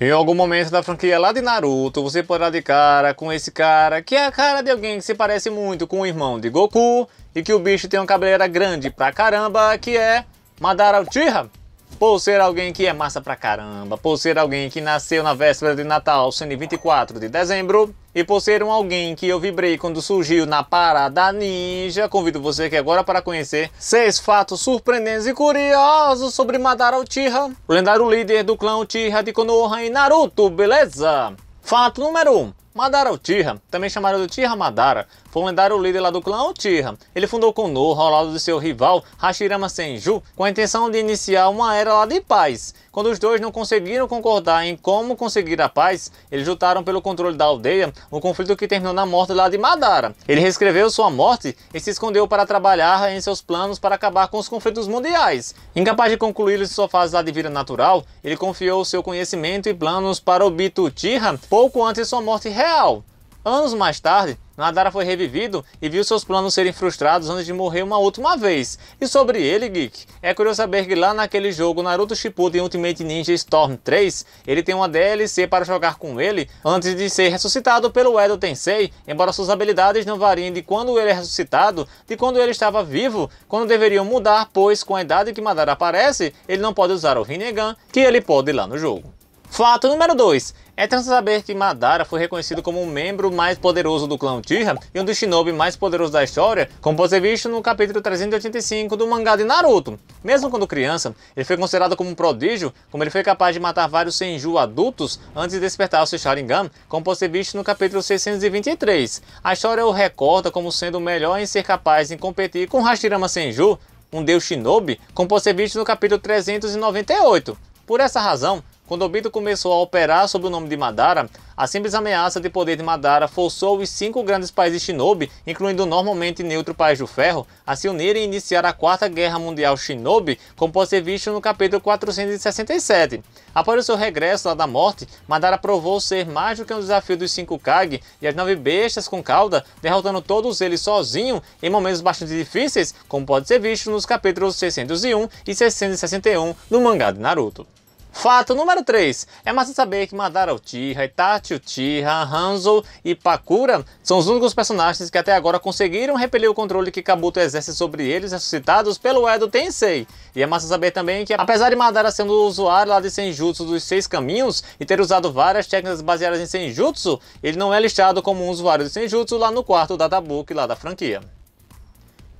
Em algum momento da franquia lá de Naruto, você poderá de cara com esse cara, que é a cara de alguém que se parece muito com o irmão de Goku, e que o bicho tem uma cabeleira grande pra caramba, que é Madara Uchiha por ser alguém que é massa pra caramba, por ser alguém que nasceu na véspera de Natal, sendo 24 de dezembro, e por ser um alguém que eu vibrei quando surgiu na Parada Ninja, convido você aqui agora para conhecer seis fatos surpreendentes e curiosos sobre Madara Uchiha, o lendário líder do clã Uchiha de Konoha e Naruto, beleza? Fato número 1. Um, Madara Uchiha, também chamado de Uchiha Madara, foi um lendário líder lá do clã Uchiha. Ele fundou Konoha ao lado de seu rival Hashirama Senju com a intenção de iniciar uma era lá de paz. Quando os dois não conseguiram concordar em como conseguir a paz, eles lutaram pelo controle da aldeia, um conflito que terminou na morte lá de Madara. Ele reescreveu sua morte e se escondeu para trabalhar em seus planos para acabar com os conflitos mundiais. Incapaz de concluí-los sua fase lá de vida natural, ele confiou seu conhecimento e planos para Obito Uchiha pouco antes de sua morte real. Anos mais tarde, Nadara foi revivido e viu seus planos serem frustrados antes de morrer uma última vez. E sobre ele, Geek, é curioso saber que lá naquele jogo Naruto Shippuden Ultimate Ninja Storm 3, ele tem uma DLC para jogar com ele antes de ser ressuscitado pelo Edo Tensei, embora suas habilidades não variem de quando ele é ressuscitado, de quando ele estava vivo, quando deveriam mudar, pois com a idade que Madara aparece, ele não pode usar o Rinnegan, que ele pode lá no jogo. Fato número 2. É triste saber que Madara foi reconhecido como o um membro mais poderoso do clã Uchiha e um dos shinobi mais poderosos da história, como pode ser visto no capítulo 385 do mangá de Naruto. Mesmo quando criança, ele foi considerado como um prodígio, como ele foi capaz de matar vários Senju adultos antes de despertar o seu Sharingan, como pode ser visto no capítulo 623. A história o recorda como sendo o melhor em ser capaz de competir com Hashirama Senju, um deus shinobi, como pode ser visto no capítulo 398. Por essa razão, quando Obito começou a operar sob o nome de Madara, a simples ameaça de poder de Madara forçou os cinco grandes países Shinobi, incluindo o normalmente neutro País do Ferro, a se unirem e iniciar a Quarta Guerra Mundial Shinobi, como pode ser visto no capítulo 467. Após o seu regresso lá da morte, Madara provou ser mais do que um desafio dos cinco Kage e as nove bestas com cauda, derrotando todos eles sozinho em momentos bastante difíceis, como pode ser visto nos capítulos 601 e 661 do mangá de Naruto. Fato número 3. É massa saber que Madara Uchiha, Itachi Uchiha, Hanzo e Pakura são os únicos personagens que até agora conseguiram repelir o controle que Kabuto exerce sobre eles ressuscitados pelo Edo Tensei. E é massa saber também que, apesar de Madara sendo o usuário lá de Senjutsu dos Seis Caminhos e ter usado várias técnicas baseadas em Senjutsu, ele não é listado como um usuário de Senjutsu lá no quarto Databook lá da franquia.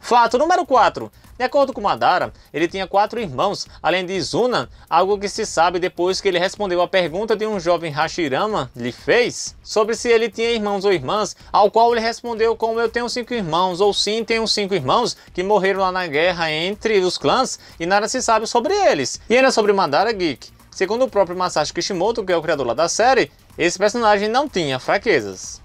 Fato número 4. De acordo com Madara, ele tinha quatro irmãos, além de Izuna, algo que se sabe depois que ele respondeu a pergunta de um jovem Hashirama lhe fez sobre se ele tinha irmãos ou irmãs, ao qual ele respondeu como eu tenho cinco irmãos ou sim tenho cinco irmãos que morreram lá na guerra entre os clãs e nada se sabe sobre eles. E ainda sobre Madara Geek. Segundo o próprio Masashi Kishimoto, que é o criador lá da série, esse personagem não tinha fraquezas.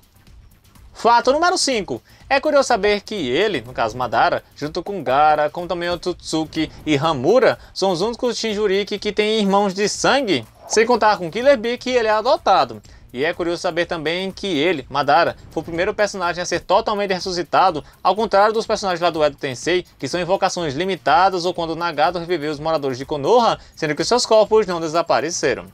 Fato número 5. É curioso saber que ele, no caso Madara, junto com Gara, como também Otsutsuki e Hamura, são os únicos Shinjuriki que têm irmãos de sangue, sem contar com Killer Bee que ele é adotado. E é curioso saber também que ele, Madara, foi o primeiro personagem a ser totalmente ressuscitado, ao contrário dos personagens lá do Edo Tensei, que são invocações limitadas ou quando Nagato reviveu os moradores de Konoha, sendo que seus corpos não desapareceram.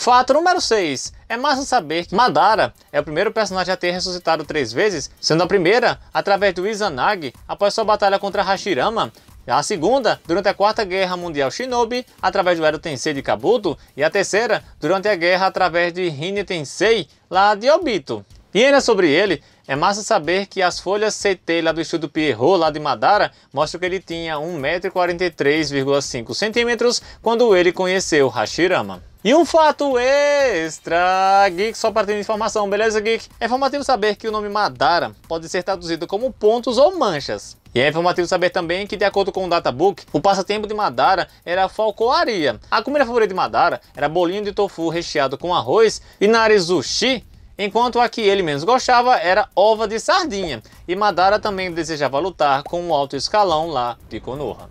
Fato número 6. É massa saber que Madara é o primeiro personagem a ter ressuscitado três vezes, sendo a primeira através do Izanagi após sua batalha contra Hashirama, a segunda durante a Quarta Guerra Mundial Shinobi através do Edo Tensei de Kabuto e a terceira durante a guerra através de Rinne Tensei lá de Obito. E ainda sobre ele, é massa saber que as folhas CT lá do estudo Pierrot, lá de Madara, mostram que ele tinha 1,43,5 m quando ele conheceu Hashirama. E um fato extra, Geek, só para ter informação, beleza, Geek? É informativo saber que o nome Madara pode ser traduzido como pontos ou manchas. E é informativo saber também que, de acordo com o Databook, o passatempo de Madara era a falcoaria. A comida favorita de Madara era bolinho de tofu recheado com arroz e narizushi enquanto a que ele menos gostava era Ova de Sardinha, e Madara também desejava lutar com o alto escalão lá de Konoha.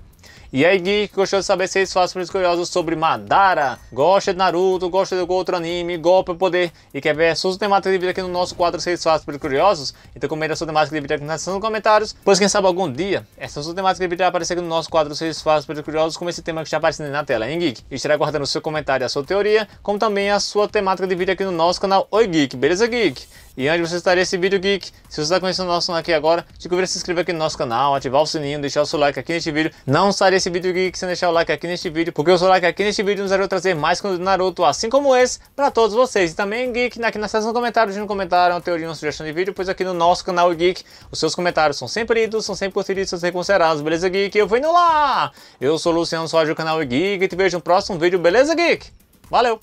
E aí, Geek, gostou de saber se vocês fazem curiosos sobre Madara. Gosta de Naruto, gosta de algum outro anime, golpe poder e quer ver a temáticas de vida aqui no nosso quadro seis Fáceis Curiosos? Então comenta sua temática de vida aqui na seção dos comentários, pois quem sabe algum dia essa sua temática de vida vai aparecer aqui no nosso quadro seis Fáceis Curiosos com esse tema que está aparecendo na tela, hein, Geek? E estará guardando o seu comentário, a sua teoria, como também a sua temática de vida aqui no nosso canal Oi Geek, beleza, Geek? E antes de você estaria esse vídeo geek, se você está conhecendo o nosso canal aqui agora, te convido a se inscrever aqui no nosso canal, ativar o sininho, deixar o seu like aqui neste vídeo. Não estaria esse vídeo geek sem deixar o like aqui neste vídeo, porque o seu like aqui neste vídeo nos ajuda a trazer mais conteúdo Naruto, assim como esse, para todos vocês. E também, geek, aqui na seção de comentários, no comentário, uma teoria, uma sugestão de vídeo, pois aqui no nosso canal geek, os seus comentários são sempre lidos, são sempre curtidos, são sempre considerados. Beleza, geek? Eu vou indo lá! Eu sou o Luciano Soares do canal geek e te vejo no próximo vídeo, beleza, geek? Valeu!